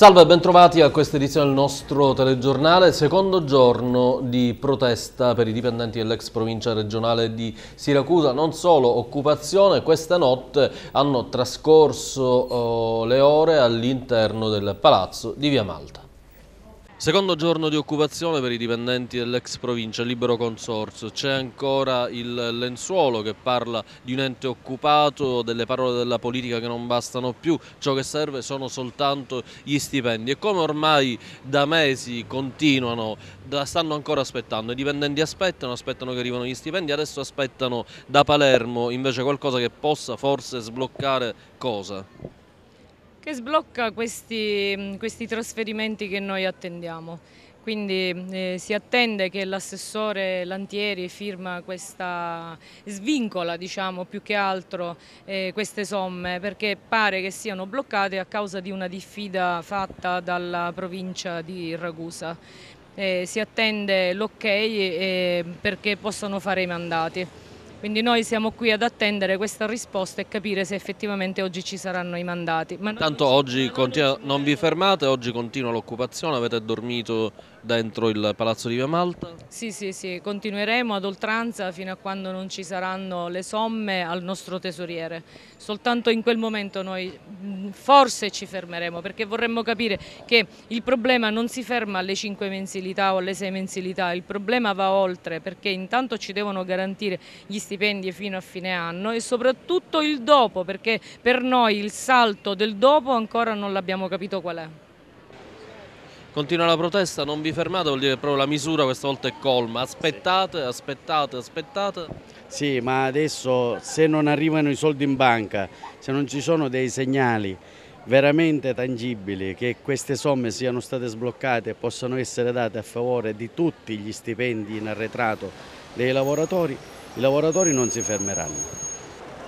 Salve, bentrovati a questa edizione del nostro telegiornale. Secondo giorno di protesta per i dipendenti dell'ex provincia regionale di Siracusa. Non solo occupazione, questa notte hanno trascorso oh, le ore all'interno del palazzo di Via Malta. Secondo giorno di occupazione per i dipendenti dell'ex provincia Libero Consorzio, c'è ancora il lenzuolo che parla di un ente occupato, delle parole della politica che non bastano più, ciò che serve sono soltanto gli stipendi e come ormai da mesi continuano, stanno ancora aspettando, i dipendenti aspettano, aspettano che arrivano gli stipendi, adesso aspettano da Palermo invece qualcosa che possa forse sbloccare cosa? che sblocca questi, mm, questi trasferimenti che noi attendiamo. Quindi eh, si attende che l'assessore Lantieri firma questa, svincola diciamo, più che altro eh, queste somme perché pare che siano bloccate a causa di una diffida fatta dalla provincia di Ragusa. Eh, si attende l'ok ok, eh, perché possano fare i mandati. Quindi noi siamo qui ad attendere questa risposta e capire se effettivamente oggi ci saranno i mandati. Ma Tanto oggi continua, non vi fermate, oggi continua l'occupazione, avete dormito dentro il Palazzo di Via Malta? Sì, sì, sì, continueremo ad oltranza fino a quando non ci saranno le somme al nostro tesoriere. Soltanto in quel momento noi mm, forse ci fermeremo perché vorremmo capire che il problema non si ferma alle 5 mensilità o alle 6 mensilità, il problema va oltre perché intanto ci devono garantire gli stipendi fino a fine anno e soprattutto il dopo perché per noi il salto del dopo ancora non l'abbiamo capito qual è. Continua la protesta, non vi fermate, vuol dire che proprio la misura questa volta è colma. Aspettate, aspettate, aspettate. Sì, ma adesso se non arrivano i soldi in banca, se non ci sono dei segnali veramente tangibili, che queste somme siano state sbloccate e possano essere date a favore di tutti gli stipendi in arretrato dei lavoratori, i lavoratori non si fermeranno.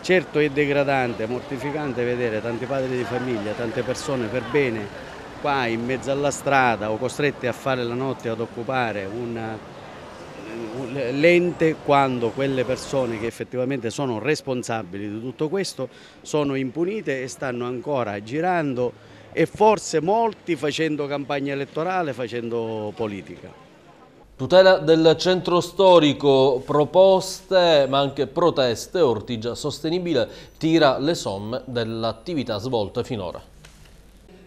Certo è degradante, mortificante vedere tanti padri di famiglia, tante persone per bene qua in mezzo alla strada o costrette a fare la notte ad occupare una, l'ente quando quelle persone che effettivamente sono responsabili di tutto questo sono impunite e stanno ancora girando e forse molti facendo campagna elettorale, facendo politica. Tutela del centro storico, proposte ma anche proteste, Ortigia Sostenibile tira le somme dell'attività svolta finora.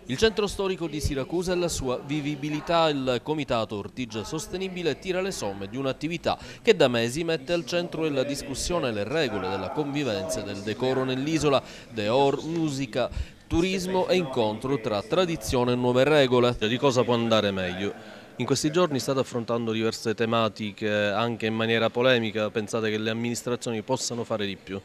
Il centro storico di Siracusa e la sua vivibilità, il Comitato Ortigia Sostenibile tira le somme di un'attività che da mesi mette al centro della discussione le regole della convivenza e del decoro nell'isola, deor, musica, turismo e incontro tra tradizione e nuove regole. Cioè, di cosa può andare meglio? In questi giorni state affrontando diverse tematiche anche in maniera polemica, pensate che le amministrazioni possano fare di più?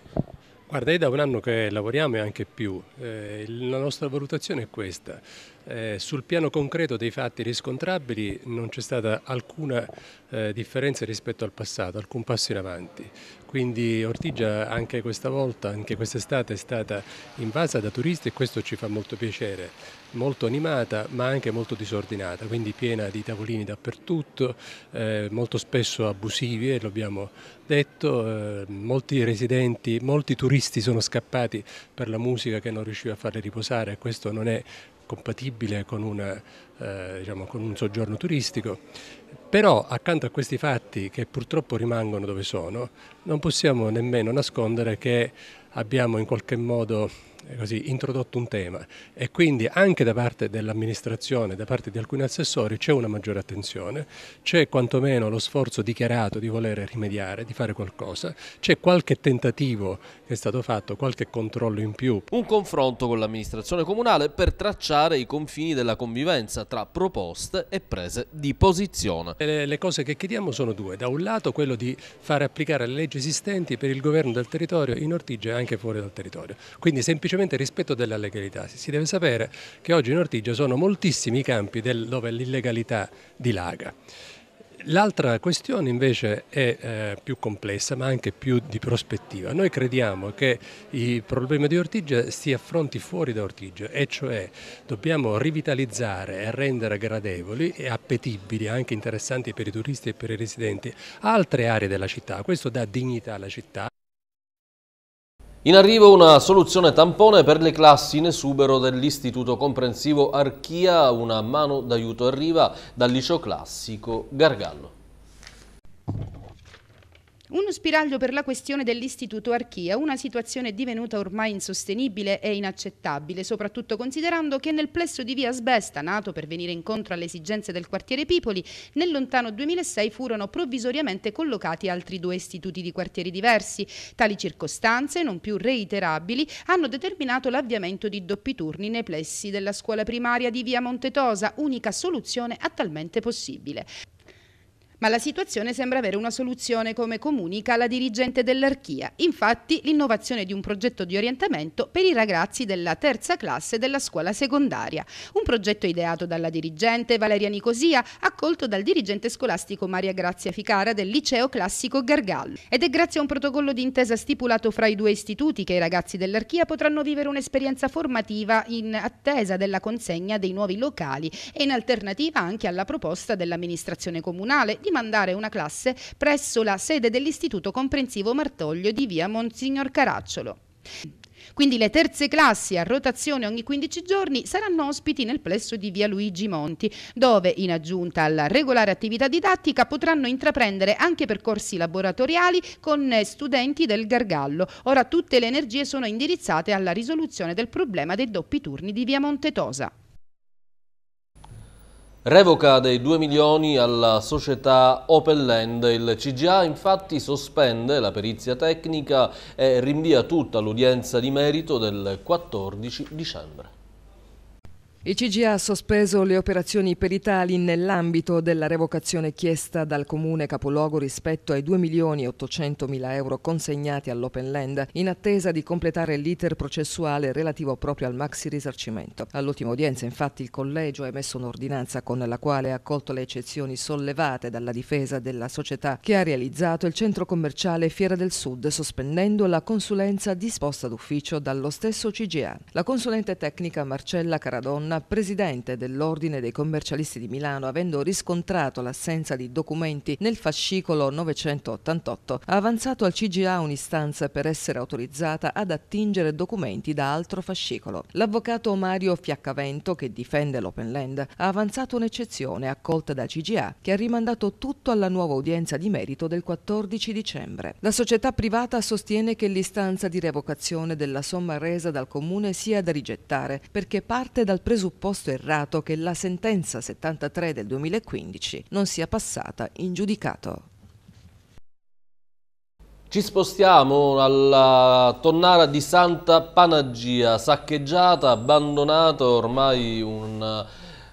Guarda, è da un anno che lavoriamo e anche più. Eh, la nostra valutazione è questa. Eh, sul piano concreto dei fatti riscontrabili non c'è stata alcuna eh, differenza rispetto al passato, alcun passo in avanti. Quindi Ortigia anche questa volta, anche quest'estate è stata invasa da turisti e questo ci fa molto piacere molto animata ma anche molto disordinata, quindi piena di tavolini dappertutto, eh, molto spesso abusivi, eh, lo abbiamo detto, eh, molti residenti, molti turisti sono scappati per la musica che non riusciva a farli riposare e questo non è compatibile con, una, eh, diciamo, con un soggiorno turistico. Però accanto a questi fatti che purtroppo rimangono dove sono, non possiamo nemmeno nascondere che abbiamo in qualche modo eh, così, introdotto un tema e quindi anche da parte dell'amministrazione, da parte di alcuni assessori c'è una maggiore attenzione, c'è quantomeno lo sforzo dichiarato di voler rimediare, di fare qualcosa, c'è qualche tentativo che è stato fatto, qualche controllo in più. Un confronto con l'amministrazione comunale per tracciare i confini della convivenza tra proposte e prese di posizione. Le, le cose che chiediamo sono due, da un lato quello di fare applicare le leggi esistenti per il governo del territorio in Ortigia e anche fuori dal territorio, quindi semplicemente semplicemente rispetto della legalità. Si deve sapere che oggi in Ortigia sono moltissimi i campi del, dove l'illegalità dilaga. L'altra questione invece è eh, più complessa ma anche più di prospettiva. Noi crediamo che il problema di Ortigia si affronti fuori da Ortigia e cioè dobbiamo rivitalizzare e rendere gradevoli e appetibili, anche interessanti per i turisti e per i residenti, altre aree della città. Questo dà dignità alla città, in arrivo una soluzione tampone per le classi in esubero dell'Istituto Comprensivo Archia, una mano d'aiuto arriva dal liceo classico Gargallo. Uno spiraglio per la questione dell'istituto Archia, una situazione divenuta ormai insostenibile e inaccettabile, soprattutto considerando che nel plesso di via Sbesta, nato per venire incontro alle esigenze del quartiere Pipoli, nel lontano 2006 furono provvisoriamente collocati altri due istituti di quartieri diversi. Tali circostanze, non più reiterabili, hanno determinato l'avviamento di doppi turni nei plessi della scuola primaria di via Montetosa, unica soluzione attualmente possibile. Ma la situazione sembra avere una soluzione, come comunica la dirigente dell'Archia. Infatti, l'innovazione di un progetto di orientamento per i ragazzi della terza classe della scuola secondaria. Un progetto ideato dalla dirigente Valeria Nicosia, accolto dal dirigente scolastico Maria Grazia Ficara del liceo classico Gargallo. Ed è grazie a un protocollo di intesa stipulato fra i due istituti che i ragazzi dell'Archia potranno vivere un'esperienza formativa in attesa della consegna dei nuovi locali e in alternativa anche alla proposta dell'amministrazione comunale di di mandare una classe presso la sede dell'Istituto Comprensivo Martoglio di via Monsignor Caracciolo. Quindi le terze classi a rotazione ogni 15 giorni saranno ospiti nel plesso di via Luigi Monti, dove in aggiunta alla regolare attività didattica potranno intraprendere anche percorsi laboratoriali con studenti del Gargallo. Ora tutte le energie sono indirizzate alla risoluzione del problema dei doppi turni di via Montetosa. Revoca dei 2 milioni alla società Open Land. Il CGA infatti sospende la perizia tecnica e rinvia tutta l'udienza di merito del 14 dicembre. Il CGA ha sospeso le operazioni peritali nell'ambito della revocazione chiesta dal comune capoluogo rispetto ai 2 milioni 800 mila euro consegnati all'Open Land in attesa di completare l'iter processuale relativo proprio al maxi risarcimento. All'ultima udienza infatti il collegio ha emesso un'ordinanza con la quale ha accolto le eccezioni sollevate dalla difesa della società che ha realizzato il centro commerciale Fiera del Sud sospendendo la consulenza disposta d'ufficio dallo stesso CGA. La consulente tecnica Marcella Caradonna presidente dell'Ordine dei commercialisti di Milano, avendo riscontrato l'assenza di documenti nel fascicolo 988, ha avanzato al CGA un'istanza per essere autorizzata ad attingere documenti da altro fascicolo. L'avvocato Mario Fiaccavento, che difende l'Open Land, ha avanzato un'eccezione accolta da CGA, che ha rimandato tutto alla nuova udienza di merito del 14 dicembre. La società privata sostiene che l'istanza di revocazione della somma resa dal comune sia da rigettare perché parte dal presupposto presupposto errato che la sentenza 73 del 2015 non sia passata in giudicato. Ci spostiamo alla tonnara di Santa Panagia, saccheggiata, abbandonata, ormai un,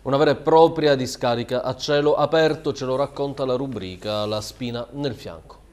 una vera e propria discarica a cielo aperto, ce lo racconta la rubrica La spina nel fianco.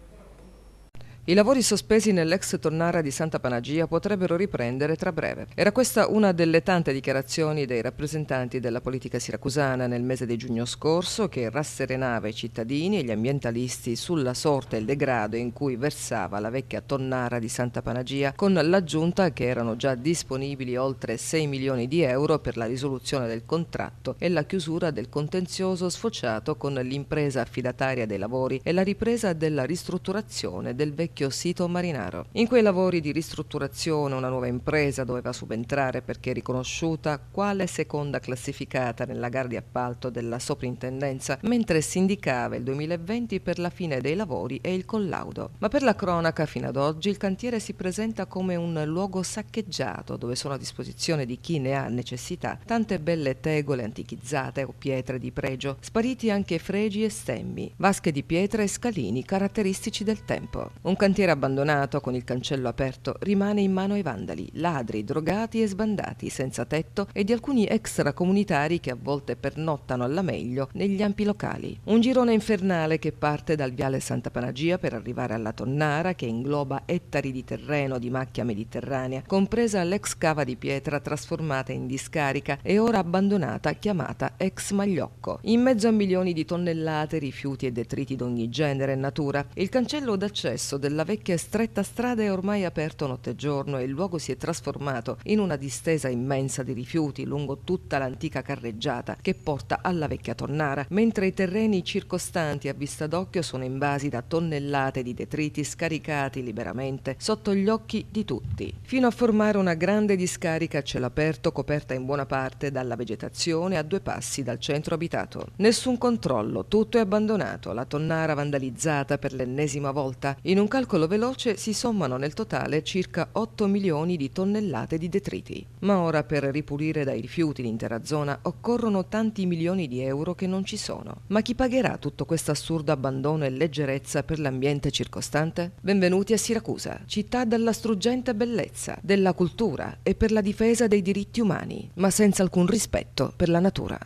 I lavori sospesi nell'ex tonnara di Santa Panagia potrebbero riprendere tra breve. Era questa una delle tante dichiarazioni dei rappresentanti della politica siracusana nel mese di giugno scorso che rasserenava i cittadini e gli ambientalisti sulla sorte e il degrado in cui versava la vecchia tonnara di Santa Panagia con l'aggiunta che erano già disponibili oltre 6 milioni di euro per la risoluzione del contratto e la chiusura del contenzioso sfociato con l'impresa affidataria dei lavori e la ripresa della ristrutturazione del vecchio vecchio sito marinaro. In quei lavori di ristrutturazione una nuova impresa doveva subentrare perché riconosciuta quale seconda classificata nella gara di appalto della soprintendenza, mentre si indicava il 2020 per la fine dei lavori e il collaudo. Ma per la cronaca fino ad oggi il cantiere si presenta come un luogo saccheggiato dove sono a disposizione di chi ne ha necessità tante belle tegole antichizzate o pietre di pregio, spariti anche fregi e stemmi, vasche di pietra e scalini caratteristici del tempo. Un cantiere abbandonato con il cancello aperto rimane in mano ai vandali, ladri, drogati e sbandati, senza tetto e di alcuni extracomunitari che a volte pernottano alla meglio negli ampi locali. Un girone infernale che parte dal viale Santa Panagia per arrivare alla Tonnara che ingloba ettari di terreno di macchia mediterranea, compresa l'ex cava di pietra trasformata in discarica e ora abbandonata chiamata ex Magliocco. In mezzo a milioni di tonnellate, rifiuti e detriti d'ogni genere e natura, il cancello d'accesso del della vecchia e stretta strada è ormai aperto nottegiorno e il luogo si è trasformato in una distesa immensa di rifiuti lungo tutta l'antica carreggiata che porta alla vecchia tonnara, mentre i terreni circostanti a vista d'occhio sono invasi da tonnellate di detriti scaricati liberamente sotto gli occhi di tutti, fino a formare una grande discarica a cielo aperto coperta in buona parte dalla vegetazione a due passi dal centro abitato. Nessun controllo, tutto è abbandonato, la tonnara vandalizzata per l'ennesima volta in un calore calcolo veloce si sommano nel totale circa 8 milioni di tonnellate di detriti. Ma ora per ripulire dai rifiuti l'intera zona occorrono tanti milioni di euro che non ci sono. Ma chi pagherà tutto questo assurdo abbandono e leggerezza per l'ambiente circostante? Benvenuti a Siracusa, città della struggente bellezza, della cultura e per la difesa dei diritti umani, ma senza alcun rispetto per la natura.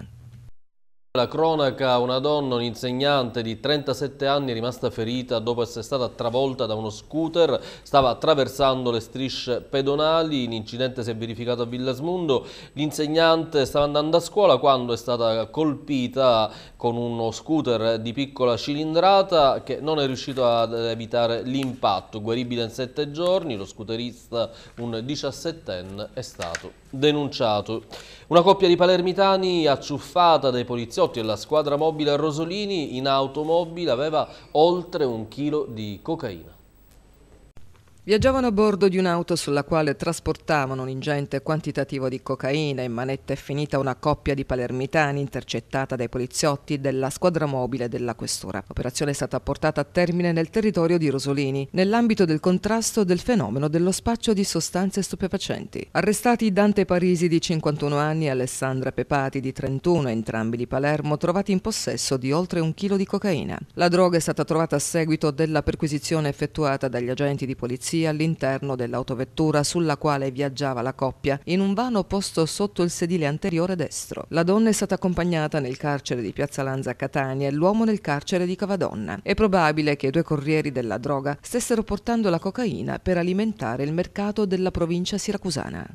La cronaca, una donna, un insegnante di 37 anni è rimasta ferita dopo essere stata travolta da uno scooter, stava attraversando le strisce pedonali, l'incidente si è verificato a Villasmundo, l'insegnante stava andando a scuola quando è stata colpita con uno scooter di piccola cilindrata che non è riuscito ad evitare l'impatto, guaribile in 7 giorni, lo scooterista, un 17enne, è stato denunciato. Una coppia di palermitani acciuffata dai poliziotti e la squadra mobile a Rosolini in automobile aveva oltre un chilo di cocaina. Viaggiavano a bordo di un'auto sulla quale trasportavano un ingente quantitativo di cocaina. In manetta è finita una coppia di palermitani intercettata dai poliziotti della squadra mobile della questura. L'operazione è stata portata a termine nel territorio di Rosolini, nell'ambito del contrasto del fenomeno dello spaccio di sostanze stupefacenti. Arrestati Dante Parisi di 51 anni e Alessandra Pepati di 31, entrambi di Palermo, trovati in possesso di oltre un chilo di cocaina. La droga è stata trovata a seguito della perquisizione effettuata dagli agenti di polizia polizia all'interno dell'autovettura sulla quale viaggiava la coppia, in un vano posto sotto il sedile anteriore destro. La donna è stata accompagnata nel carcere di Piazza Lanza a Catania e l'uomo nel carcere di Cavadonna. È probabile che i due corrieri della droga stessero portando la cocaina per alimentare il mercato della provincia siracusana.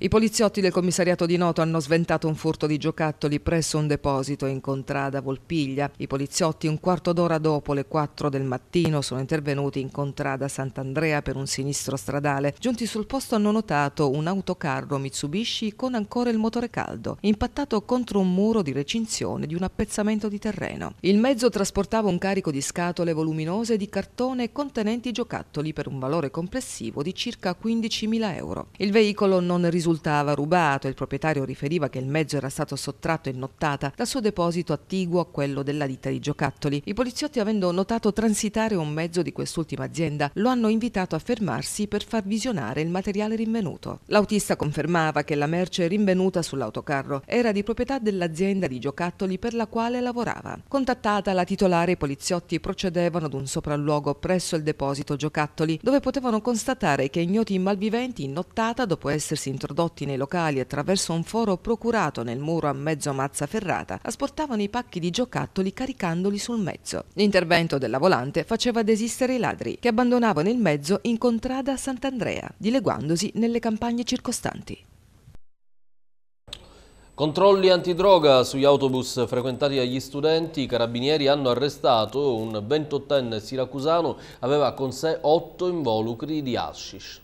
I poliziotti del commissariato di Noto hanno sventato un furto di giocattoli presso un deposito in contrada Volpiglia. I poliziotti un quarto d'ora dopo le 4 del mattino sono intervenuti in contrada Sant'Andrea per un sinistro stradale. Giunti sul posto hanno notato un autocarro Mitsubishi con ancora il motore caldo, impattato contro un muro di recinzione di un appezzamento di terreno. Il mezzo trasportava un carico di scatole voluminose di cartone contenenti giocattoli per un valore complessivo di circa 15.000 euro. Il veicolo non risultava risultava rubato e il proprietario riferiva che il mezzo era stato sottratto in nottata dal suo deposito attiguo a quello della ditta di giocattoli. I poliziotti, avendo notato transitare un mezzo di quest'ultima azienda, lo hanno invitato a fermarsi per far visionare il materiale rinvenuto. L'autista confermava che la merce rinvenuta sull'autocarro era di proprietà dell'azienda di giocattoli per la quale lavorava. Contattata la titolare, i poliziotti procedevano ad un sopralluogo presso il deposito giocattoli, dove potevano constatare che ignoti malviventi in nottata, dopo essersi introdotti prodotti nei locali attraverso un foro procurato nel muro a mezzo mazza ferrata, asportavano i pacchi di giocattoli caricandoli sul mezzo. L'intervento della volante faceva desistere i ladri, che abbandonavano il mezzo in contrada a Sant'Andrea, dileguandosi nelle campagne circostanti. Controlli antidroga sugli autobus frequentati dagli studenti, i carabinieri hanno arrestato un 28enne siracusano, aveva con sé otto involucri di hashish.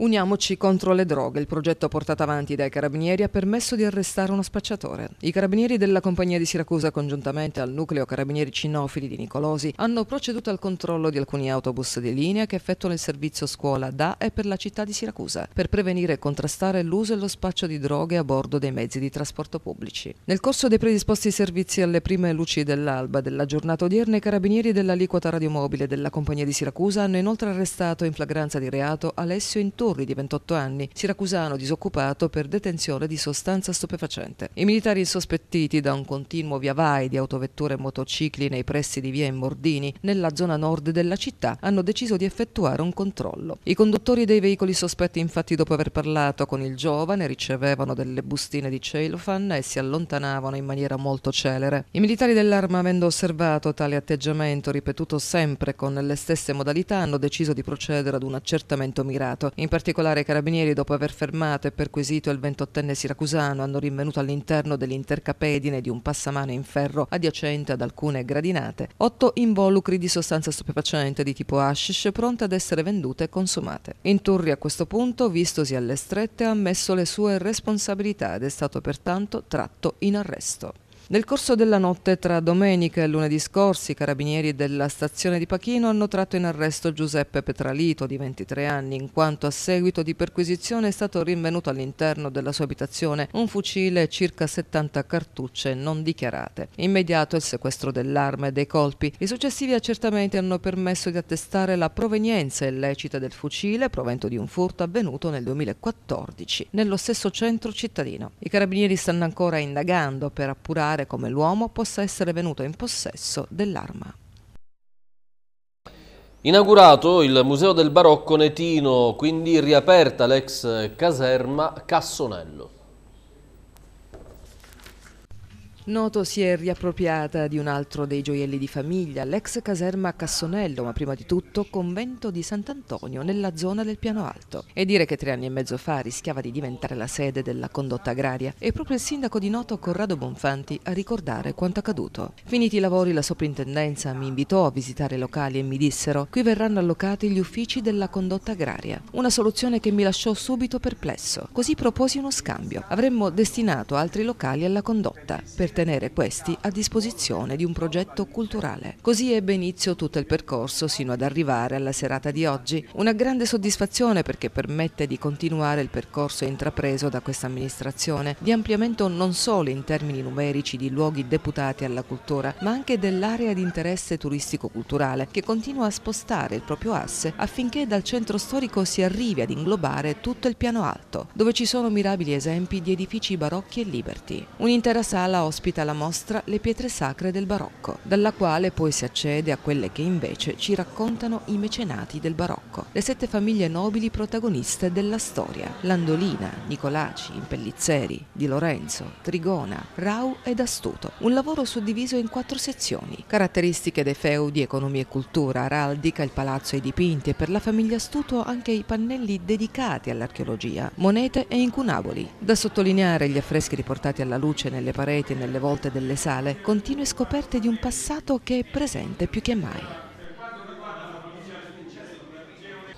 Uniamoci contro le droghe. Il progetto portato avanti dai carabinieri ha permesso di arrestare uno spacciatore. I carabinieri della compagnia di Siracusa, congiuntamente al nucleo carabinieri cinofili di Nicolosi, hanno proceduto al controllo di alcuni autobus di linea che effettuano il servizio scuola da e per la città di Siracusa, per prevenire e contrastare l'uso e lo spaccio di droghe a bordo dei mezzi di trasporto pubblici. Nel corso dei predisposti servizi alle prime luci dell'alba della giornata odierna, i carabinieri dell'aliquota radiomobile della compagnia di Siracusa hanno inoltre arrestato in flagranza di reato Alessio Intur Torri, di 28 anni, siracusano disoccupato per detenzione di sostanza stupefacente. I militari sospettiti da un continuo via vai di autovetture e motocicli nei pressi di via Immordini, nella zona nord della città, hanno deciso di effettuare un controllo. I conduttori dei veicoli sospetti, infatti, dopo aver parlato con il giovane, ricevevano delle bustine di cellophane e si allontanavano in maniera molto celere. I militari dell'arma, avendo osservato tale atteggiamento ripetuto sempre con le stesse modalità, hanno deciso di procedere ad un accertamento mirato. In particolare i carabinieri, dopo aver fermato e perquisito il 28enne siracusano, hanno rinvenuto all'interno dell'intercapedine di un passamano in ferro adiacente ad alcune gradinate otto involucri di sostanza stupefacente di tipo hashish pronte ad essere vendute e consumate. Inturri a questo punto, vistosi alle strette, ha ammesso le sue responsabilità ed è stato pertanto tratto in arresto. Nel corso della notte tra domenica e lunedì scorsi i carabinieri della stazione di Pachino hanno tratto in arresto Giuseppe Petralito di 23 anni in quanto a seguito di perquisizione è stato rinvenuto all'interno della sua abitazione un fucile e circa 70 cartucce non dichiarate. Immediato il sequestro dell'arma e dei colpi. I successivi accertamenti hanno permesso di attestare la provenienza illecita del fucile provento di un furto avvenuto nel 2014 nello stesso centro cittadino. I carabinieri stanno ancora indagando per appurare dimostrare come l'uomo possa essere venuto in possesso dell'arma. Inaugurato il Museo del Barocco Netino, quindi riaperta l'ex caserma Cassonello. Noto si è riappropriata di un altro dei gioielli di famiglia, l'ex caserma Cassonello, ma prima di tutto convento di Sant'Antonio, nella zona del Piano Alto. E dire che tre anni e mezzo fa rischiava di diventare la sede della condotta agraria è proprio il sindaco di Noto Corrado Bonfanti a ricordare quanto accaduto. Finiti i lavori la soprintendenza mi invitò a visitare i locali e mi dissero qui verranno allocati gli uffici della condotta agraria. Una soluzione che mi lasciò subito perplesso. Così proposi uno scambio. Avremmo destinato altri locali alla condotta. Per tenere questi a disposizione di un progetto culturale. Così ebbe inizio tutto il percorso sino ad arrivare alla serata di oggi. Una grande soddisfazione perché permette di continuare il percorso intrapreso da questa amministrazione di ampliamento non solo in termini numerici di luoghi deputati alla cultura, ma anche dell'area di interesse turistico-culturale che continua a spostare il proprio asse affinché dal centro storico si arrivi ad inglobare tutto il piano alto, dove ci sono mirabili esempi di edifici barocchi e liberti. Un'intera sala ospita ospita la mostra Le pietre sacre del barocco, dalla quale poi si accede a quelle che invece ci raccontano i mecenati del barocco, le sette famiglie nobili protagoniste della storia, Landolina, Nicolaci, Impellizzeri, Di Lorenzo, Trigona, Rau ed Astuto, un lavoro suddiviso in quattro sezioni, caratteristiche dei feudi, economia e cultura, araldica, il palazzo e i dipinti e per la famiglia Astuto anche i pannelli dedicati all'archeologia, monete e incunaboli. Da sottolineare gli affreschi riportati alla luce nelle pareti e nelle alle volte delle sale continue scoperte di un passato che è presente più che mai.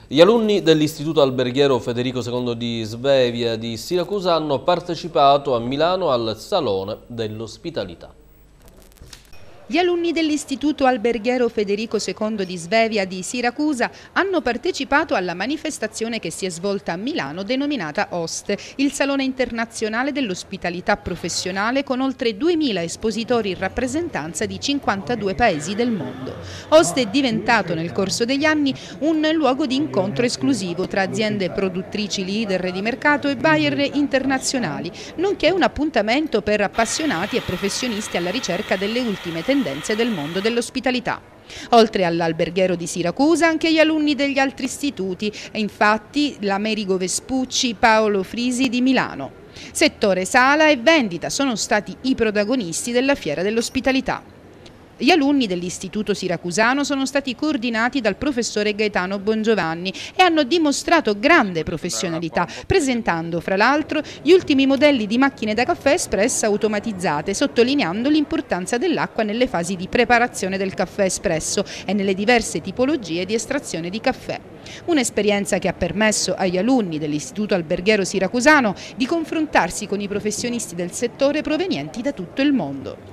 Gli alunni dell'Istituto Alberghiero Federico II di Svevia di Siracusa hanno partecipato a Milano al Salone dell'Ospitalità. Gli alunni dell'Istituto Alberghiero Federico II di Svevia di Siracusa hanno partecipato alla manifestazione che si è svolta a Milano denominata OST, il Salone Internazionale dell'Ospitalità Professionale con oltre 2.000 espositori in rappresentanza di 52 paesi del mondo. OST è diventato nel corso degli anni un luogo di incontro esclusivo tra aziende produttrici leader di mercato e buyer internazionali, nonché un appuntamento per appassionati e professionisti alla ricerca delle ultime tendenze tendenze del mondo dell'ospitalità. Oltre all'alberghiero di Siracusa, anche gli alunni degli altri istituti, e infatti l'Amerigo Vespucci, Paolo Frisi di Milano. Settore sala e vendita sono stati i protagonisti della fiera dell'ospitalità. Gli alunni dell'Istituto Siracusano sono stati coordinati dal professore Gaetano Bongiovanni e hanno dimostrato grande professionalità, presentando fra l'altro gli ultimi modelli di macchine da caffè espressa automatizzate, sottolineando l'importanza dell'acqua nelle fasi di preparazione del caffè espresso e nelle diverse tipologie di estrazione di caffè. Un'esperienza che ha permesso agli alunni dell'Istituto Alberghiero Siracusano di confrontarsi con i professionisti del settore provenienti da tutto il mondo.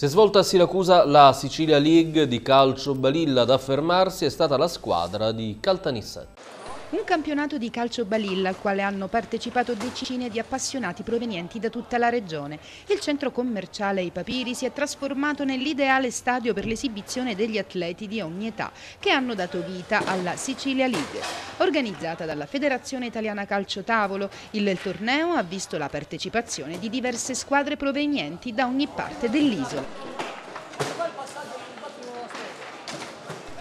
Si è svolta a Siracusa la Sicilia League di calcio balilla ad affermarsi è stata la squadra di Caltanissetta. Un campionato di calcio balilla al quale hanno partecipato decine di appassionati provenienti da tutta la regione. Il centro commerciale I Papiri si è trasformato nell'ideale stadio per l'esibizione degli atleti di ogni età che hanno dato vita alla Sicilia League. Organizzata dalla Federazione Italiana Calcio Tavolo, il torneo ha visto la partecipazione di diverse squadre provenienti da ogni parte dell'isola.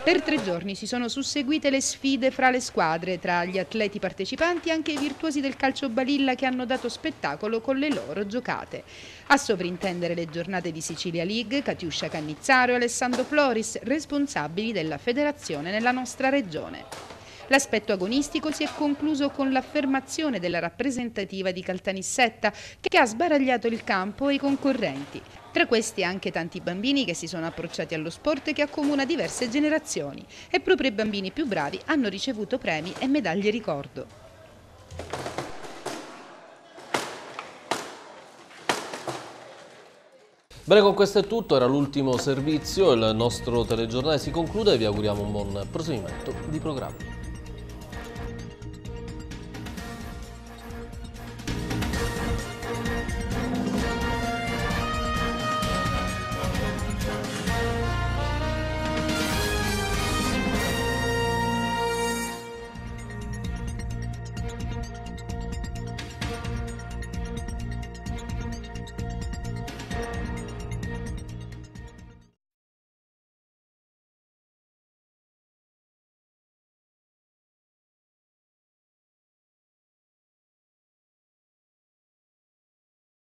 Per tre giorni si sono susseguite le sfide fra le squadre, tra gli atleti partecipanti anche i virtuosi del calcio balilla che hanno dato spettacolo con le loro giocate. A sovrintendere le giornate di Sicilia League, Catiuscia Cannizzaro e Alessandro Floris, responsabili della federazione nella nostra regione. L'aspetto agonistico si è concluso con l'affermazione della rappresentativa di Caltanissetta che ha sbaragliato il campo e i concorrenti. Tra questi anche tanti bambini che si sono approcciati allo sport che accomuna diverse generazioni e proprio i bambini più bravi hanno ricevuto premi e medaglie ricordo. Bene, con questo è tutto, era l'ultimo servizio, il nostro telegiornale si conclude e vi auguriamo un buon proseguimento di programma.